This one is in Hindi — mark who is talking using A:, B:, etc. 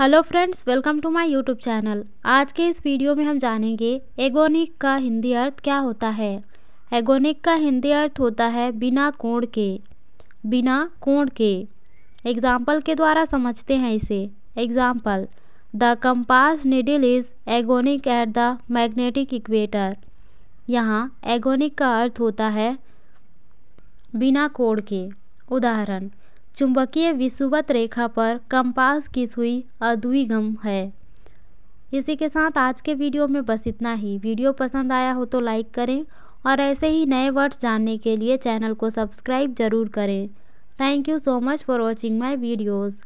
A: hello friends welcome to my YouTube channel आज के इस वीडियो में हम जानेंगे एगोनिक का हिंदी अर्थ क्या होता है एगोनिक का हिंदी अर्थ होता है बिना कोण के बिना कोण के एग्जाम्पल के द्वारा समझते हैं इसे example the compass needle is agonic at the magnetic equator यहाँ एगोनिक का अर्थ होता है बिना कोण के उदाहरण चुंबकीय विषुवत रेखा पर कंपास की सुई अद्विगम है इसी के साथ आज के वीडियो में बस इतना ही वीडियो पसंद आया हो तो लाइक करें और ऐसे ही नए वर्ड्स जानने के लिए चैनल को सब्सक्राइब ज़रूर करें thank you so much for watching my videos